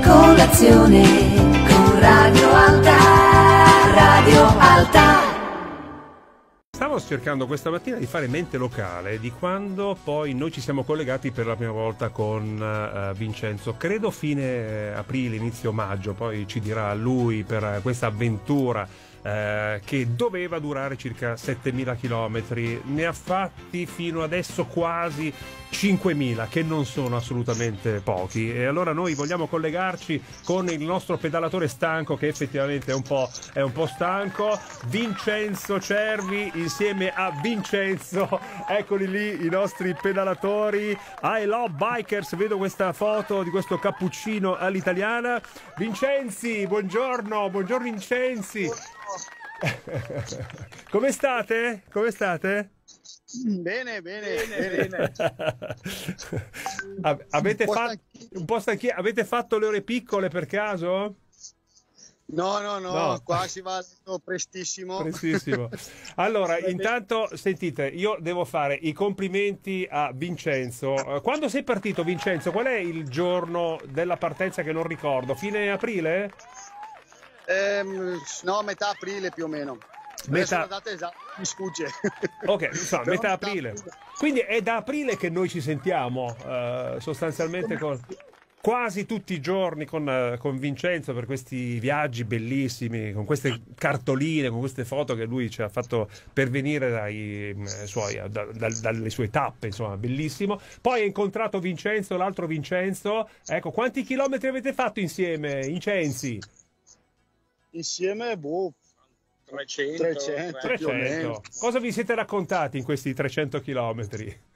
colazione con Radio Alta, Radio Alta. Stavo cercando questa mattina di fare mente locale di quando poi noi ci siamo collegati per la prima volta con uh, Vincenzo, credo fine eh, aprile, inizio maggio, poi ci dirà lui per uh, questa avventura eh, che doveva durare circa 7000 km, ne ha fatti fino adesso quasi 5.000 che non sono assolutamente pochi e allora noi vogliamo collegarci con il nostro pedalatore stanco che effettivamente è un po', è un po stanco Vincenzo Cervi insieme a Vincenzo eccoli lì i nostri pedalatori I love bikers vedo questa foto di questo cappuccino all'italiana Vincenzi buongiorno buongiorno Vincenzi Come state? Come state? Bene, bene, bene. avete, un fa- un po stanchi- avete fatto le ore piccole per caso? No, no, no, no, qua si va prestissimo. prestissimo. Allora, intanto sentite, io devo fare i complimenti a Vincenzo. Eh, quando sei partito, Vincenzo? Qual è il giorno della partenza che non ricordo? Fine aprile? Ehm, no, metà aprile più o meno. Metà... La mi sfugge. Ok, insomma, metà, metà aprile. aprile. Quindi è da aprile che noi ci sentiamo eh, sostanzialmente con quasi tutti i giorni con, eh, con, Vincenzo per questi viaggi bellissimi, con queste cartoline, con queste foto che lui ci ha fatto pervenire dai, mm, suoi, da, eh, da, dalle sue tappe, insomma, bellissimo. Poi ha incontrato Vincenzo, l'altro Vincenzo. Ecco, quanti chilometri avete fatto insieme, Incenzi? insieme, boh, 300, 300, 300. Cosa vi siete raccontati in questi 300 chilometri?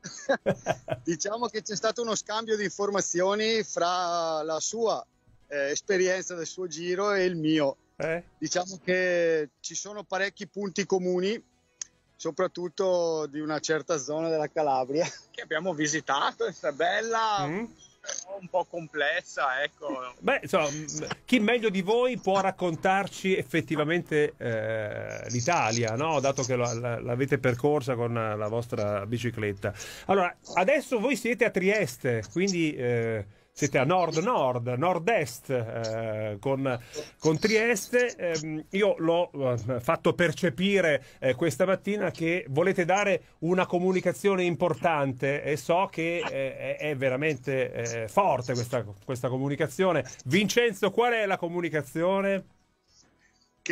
diciamo che c'è stato uno scambio di informazioni fra la sua eh, esperienza del suo giro e il mio. Eh? Diciamo che ci sono parecchi punti comuni, soprattutto di una certa zona della Calabria. Che abbiamo visitato, è bella. Mm un po' complessa, ecco. Beh, insomma, chi meglio di voi può raccontarci effettivamente eh, l'Italia, no? dato che l'avete percorsa con la vostra bicicletta. Allora, adesso voi siete a Trieste, quindi eh, siete a nord-nord, nord-est eh, con, con, Trieste. Eh, io l'ho eh, fatto percepire eh, questa mattina che volete dare una comunicazione importante e so che eh, è veramente eh, forte questa, questa comunicazione. Vincenzo, qual è la comunicazione?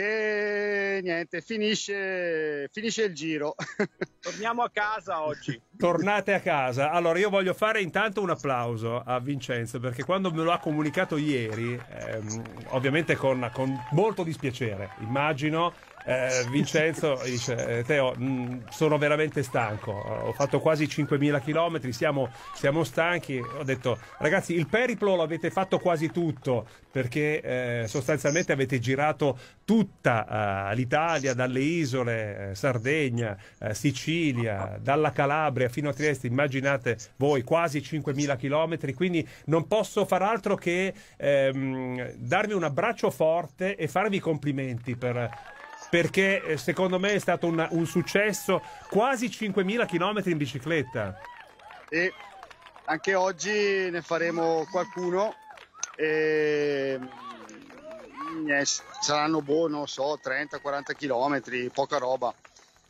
che niente, finisce, finisce il giro. Torniamo a casa oggi. Tornate a casa. Allora, io voglio fare intanto un applauso a Vincenzo perché quando me lo ha comunicato ieri, ehm, ovviamente con, con molto dispiacere, immagino eh, Vincenzo dice, eh, Teo, mh, mm, sono veramente stanco, ho fatto quasi 5.000 km, siamo, siamo, stanchi. Ho detto, ragazzi, il periplo lo avete fatto quasi tutto, perché eh, sostanzialmente avete girato tutta eh, l'Italia, dalle isole, eh, Sardegna, eh, Sicilia, dalla Calabria fino a Trieste, immaginate voi, quasi 5.000 km, quindi non posso far altro che ehm, darvi un abbraccio forte e farvi complimenti per perché eh, secondo me è stato un, un successo quasi 5.000 km in bicicletta. E anche oggi ne faremo qualcuno e mm, saranno boh, non so, 30-40 km, poca roba.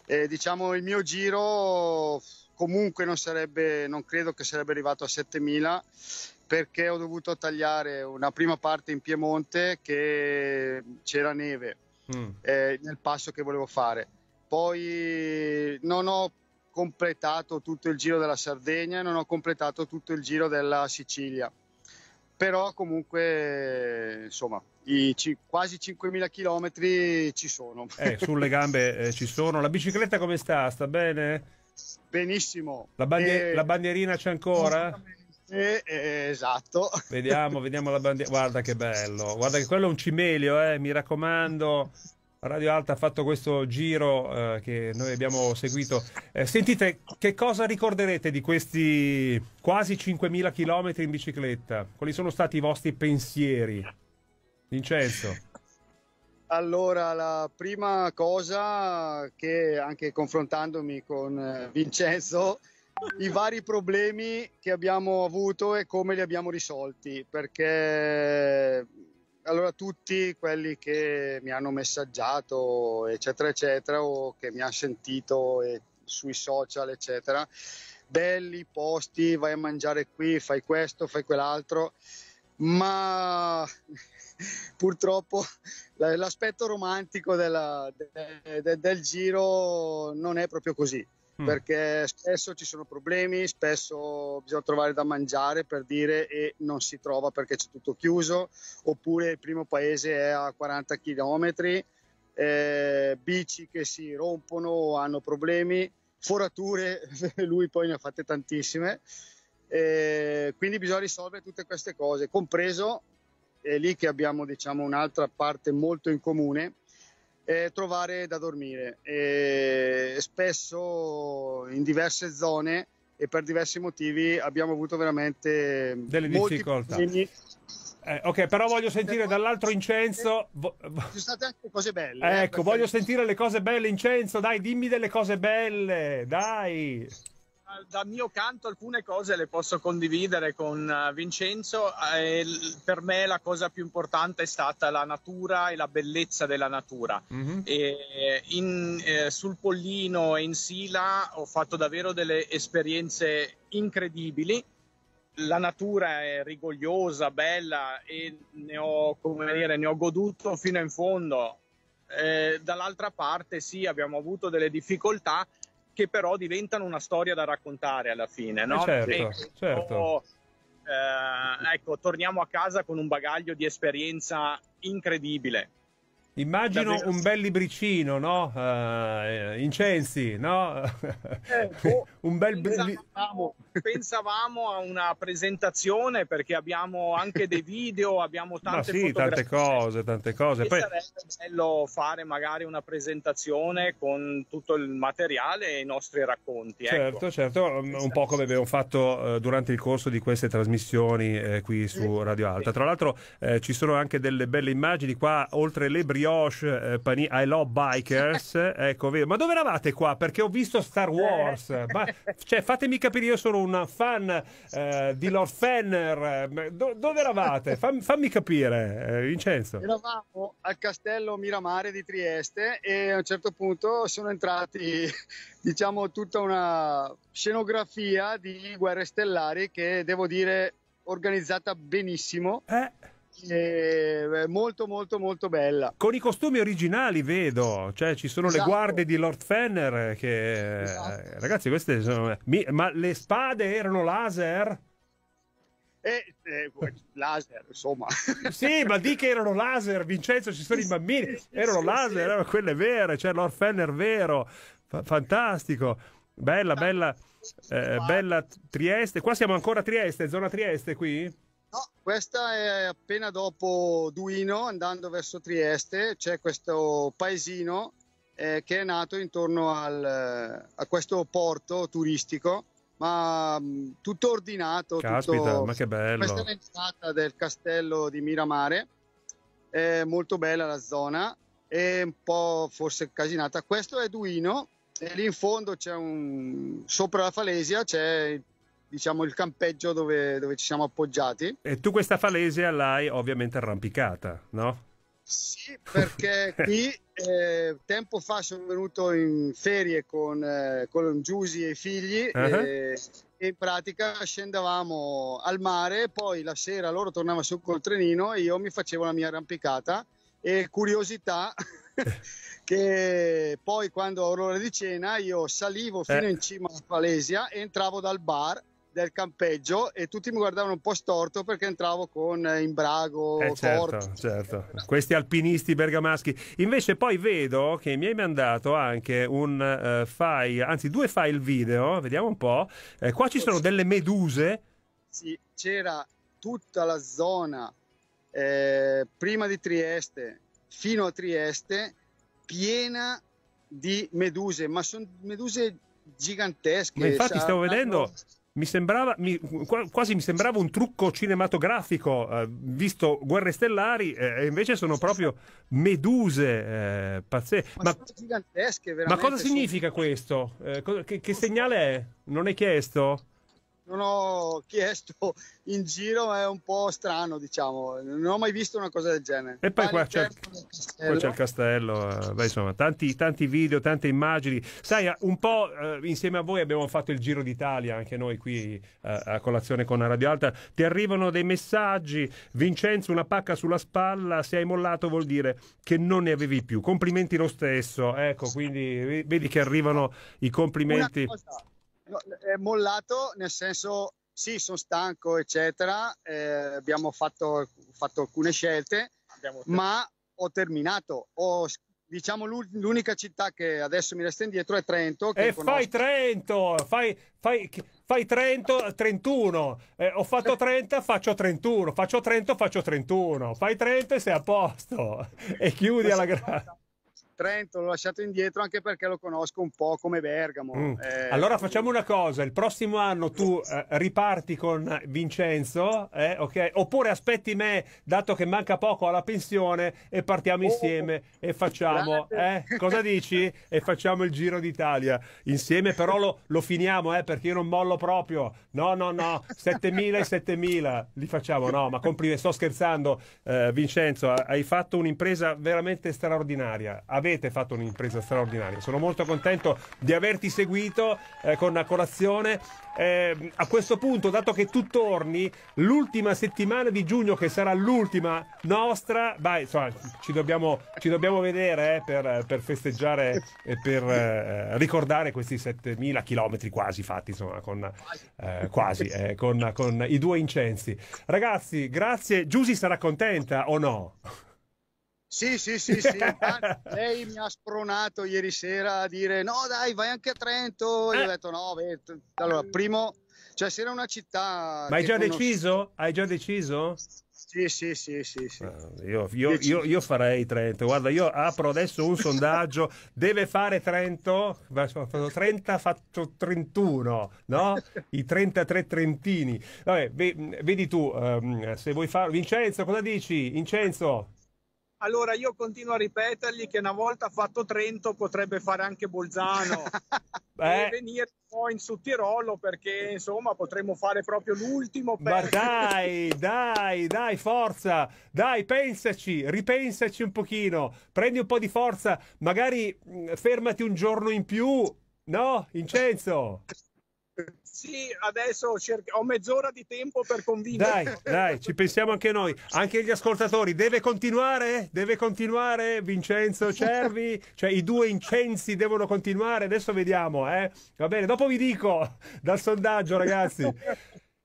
E diciamo il mio giro comunque non sarebbe, non credo che sarebbe arrivato a 7000 perché ho dovuto tagliare una prima parte in Piemonte che c'era neve Mm. eh, nel passo che volevo fare. Poi non ho completato tutto il giro della Sardegna, non ho completato tutto il giro della Sicilia, però comunque insomma i c- quasi 5.000 km ci sono. Eh, sulle gambe eh, ci sono. La bicicletta come sta? Sta bene? Benissimo. La, bandier- e... Eh, la bandierina c'è ancora? Esattamente. Eh, eh, esatto. Vediamo, vediamo la bandiera. Guarda che bello. Guarda che quello è un cimelio, eh, mi raccomando. Radio Alta ha fatto questo giro eh, che noi abbiamo seguito. Eh, sentite, che cosa ricorderete di questi quasi 5.000 km in bicicletta? Quali sono stati i vostri pensieri? Vincenzo. Allora, la prima cosa che anche confrontandomi con eh, Vincenzo, i vari problemi che abbiamo avuto e come li abbiamo risolti, perché allora tutti quelli che mi hanno messaggiato, eccetera, eccetera, o che mi hanno sentito e, eh, sui social, eccetera, belli posti, vai a mangiare qui, fai questo, fai quell'altro, ma purtroppo l'aspetto romantico della, de, de, del giro non è proprio così Mm. perché spesso ci sono problemi, spesso bisogna trovare da mangiare per dire e non si trova perché c'è tutto chiuso, oppure il primo paese è a 40 km, eh, bici che si rompono, o hanno problemi, forature, lui poi ne ha fatte tantissime. Eh, quindi bisogna risolvere tutte queste cose, compreso è lì che abbiamo diciamo, un'altra parte molto in comune, eh, trovare da dormire. E spesso in diverse zone e per diversi motivi abbiamo avuto veramente delle difficoltà. Eh, ok, però voglio sentire dall'altro incenso. Ci state anche cose belle. Eh, ecco, eh, voglio sentire le cose belle, incenso. Dai, dimmi delle cose belle. Dai dal mio canto alcune cose le posso condividere con eh, Vincenzo. Eh, per me la cosa più importante è stata la natura e la bellezza della natura. Mm-hmm. E, eh, in, eh, sul Pollino e in Sila ho fatto davvero delle esperienze incredibili. La natura è rigogliosa, bella e ne ho, dire, ne ho goduto fino in fondo. Eh, dall'altra parte sì, abbiamo avuto delle difficoltà, che però diventano una storia da raccontare alla fine, eh, no? Certo, certo. eh, ecco, torniamo a casa con un bagaglio di esperienza incredibile Immagino davvero... un bel libricino, no? Uh, eh, incensi, no? Eh, un bel pensavamo, pensavamo a una presentazione perché abbiamo anche dei video, abbiamo tante Ma sì, tante cose, tante cose. Poi... sarebbe bello fare magari una presentazione con tutto il materiale e i nostri racconti. Certo, ecco. certo, certo. un po' come abbiamo fatto eh, durante il corso di queste trasmissioni eh, qui su Radio Alta. Tra l'altro eh, ci sono anche delle belle immagini qua, oltre le brioche brioche, eh, panini, I love bikers. ecco, vedo. Ma dove eravate qua? Perché ho visto Star Wars. Ma cioè, fatemi capire, io sono un fan eh, di Lord Fenner. Do, dove eravate? Fam, fammi capire, eh, Vincenzo. Eravamo al castello Miramare di Trieste e a un certo punto sono entrati, diciamo, tutta una scenografia di guerre stellari che devo dire organizzata benissimo. Eh eh, molto molto molto bella. Con i costumi originali vedo, cioè ci sono esatto. le guardie di Lord Fenner che... Esatto. Ragazzi queste sono... Ma le spade erano laser? Eh, eh, laser, insomma. sì, ma di che erano laser, Vincenzo, ci sono i bambini, erano laser, erano eh, quelle vere, cioè Lord Fenner vero, F- fantastico, bella, bella, eh, bella Trieste. Qua siamo ancora a Trieste, zona Trieste qui? No, questa è appena dopo Duino, andando verso Trieste, c'è questo paesino eh, che è nato intorno al, eh, a questo porto turistico, ma mh, mm, tutto ordinato. Caspita, tutto... ma che bello! Questa è l'entrata del castello di Miramare, è molto bella la zona, è un po' forse casinata. Questo è Duino, e lì in fondo c'è un... sopra la falesia c'è il diciamo, il campeggio dove, dove, ci siamo appoggiati. E tu questa falesia l'hai ovviamente arrampicata, no? Sì, perché qui eh, tempo fa sono venuto in ferie con, eh, con Giusy e i figli uh-huh. Ah ah. e, eh, e, in pratica scendevamo al mare, poi la sera loro tornavano su col trenino e io mi facevo la mia arrampicata e curiosità che poi quando ero l'ora di cena io salivo fino eh. in cima alla Palesia entravo dal bar del campeggio e tutti mi guardavano un po' storto perché entravo con eh, imbrago, eh, certo, certo, Questi alpinisti bergamaschi. Invece poi vedo che mi hai mandato anche un uh, file, anzi due file video, vediamo un po'. Eh, qua ci sono delle meduse. Sì, c'era tutta la zona eh, prima di Trieste fino a Trieste piena di meduse, ma sono meduse gigantesche. Ma infatti cioè, stavo vedendo... Una mi sembrava, mi, quasi mi sembrava un trucco cinematografico, eh, visto Guerre Stellari, eh, e eh, invece sono proprio meduse eh, pazzesche. Ma, ma, ma, cosa significa questo? Eh, cosa, che, che segnale è? Non è chiesto? non ho chiesto in giro, ma è un po' strano, diciamo, non ho mai visto una cosa del genere. E poi qua c'è, qua c'è, il castello, eh, beh, insomma, tanti, tanti, video, tante immagini. Sai, eh, un po' eh, insieme a voi abbiamo fatto il giro d'Italia, anche noi qui eh, a colazione con la Radio Alta. Ti arrivano dei messaggi, Vincenzo, una pacca sulla spalla, se hai mollato vuol dire che non ne avevi più. Complimenti lo stesso, ecco, quindi eh, vedi che arrivano i complimenti. Una cosa è mollato nel senso, sì, sono stanco, eccetera, eh, abbiamo fatto, fatto, alcune scelte, ma ho terminato. Ho, diciamo l'unica città che adesso mi resta indietro è Trento. e conosco. fai Trento, fai, fai, fai Trento 31. Eh, ho fatto 30, faccio 31. Faccio Trento, faccio 31. Fai Trento e sei a posto. E chiudi alla grande. Trento l'ho lasciato indietro anche perché lo conosco un po' come Bergamo. Mm. Eh, allora facciamo una cosa, il prossimo anno tu eh, riparti con Vincenzo, eh, okay? oppure aspetti me, dato che manca poco alla pensione, e partiamo oh, insieme e facciamo, eh? cosa dici? e facciamo il Giro d'Italia insieme, però lo, lo finiamo eh, perché io non mollo proprio, no no no, 7.000 e 7.000 li facciamo, no ma complimenti, sto scherzando eh, Vincenzo, hai fatto un'impresa veramente straordinaria avete fatto un'impresa straordinaria. Sono molto contento di averti seguito eh, con la colazione. Eh, a questo punto, dato che tu torni, l'ultima settimana di giugno, che sarà l'ultima nostra, vai, insomma, ci, dobbiamo, ci dobbiamo, vedere eh, per, per, festeggiare e per eh, ricordare questi 7000 chilometri quasi fatti, insomma, con, eh, quasi, eh, con, con i due incensi. Ragazzi, grazie. Giusy sarà contenta o no? Sì, sì, sì, sì. lei mi ha spronato ieri sera a dire no dai, vai anche a Trento. Io ho eh. detto no, beh. allora, primo, cioè se era una città... Ma hai già conosco... deciso? Hai già deciso? Sì, sì, sì, sì, sì. Ah, io, io, io, io, farei Trento. Guarda, io apro adesso un sondaggio. Deve fare Trento. 30 fatto 31, no? I 33 trentini. Vabbè, vedi tu, ehm, se vuoi fare... Vincenzo, cosa dici? Vincenzo? Allora io continuo a ripetergli che una volta fatto Trento potrebbe fare anche Bolzano e eh. venire poi in su Tirolo perché insomma potremmo fare proprio l'ultimo. Per... Ma dai, dai, dai, forza, dai, pensaci, ripensaci un pochino, prendi un po' di forza, magari mm, fermati un giorno in più, no, Incenso? Sì, adesso ho mezz'ora di tempo per convincere. Dai, dai, ci pensiamo anche noi, anche gli ascoltatori. Deve continuare? Deve continuare Vincenzo Cervi? Cioè i due incensi devono continuare? Adesso vediamo, eh? Va bene, dopo vi dico dal sondaggio, ragazzi.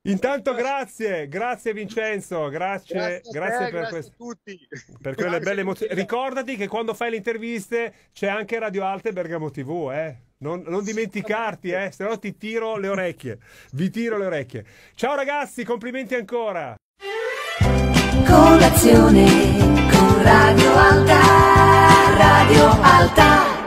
Intanto grazie, grazie Vincenzo, grazie, grazie, te, grazie per, grazie quest... tutti. per quelle belle emozioni. Ricordati che quando fai le interviste c'è anche Radio Alte e Bergamo TV, eh? Non, non dimenticarti, eh, se no ti tiro le orecchie. Vi tiro le orecchie. Ciao ragazzi, complimenti ancora. Colazione con Radio Alta, Radio Alta.